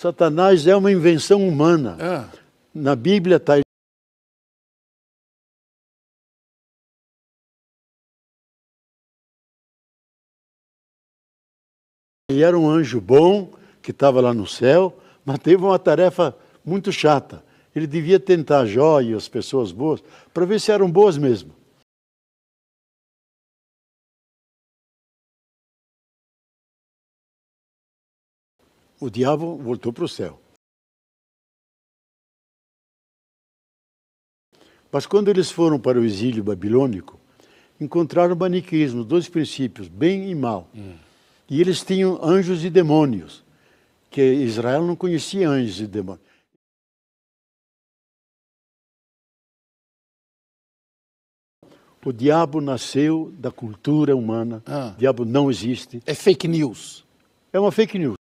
Satanás é uma invenção humana. É. Na Bíblia está E era um anjo bom que estava lá no céu, mas teve uma tarefa muito chata. Ele devia tentar Jó e as pessoas boas para ver se eram boas mesmo. o diabo voltou para o céu. Mas quando eles foram para o exílio babilônico, encontraram o maniqueísmo, dois princípios, bem e mal. Hum. E eles tinham anjos e demônios, que Israel não conhecia anjos e demônios. O diabo nasceu da cultura humana. Ah. O diabo não existe. É fake news. É uma fake news.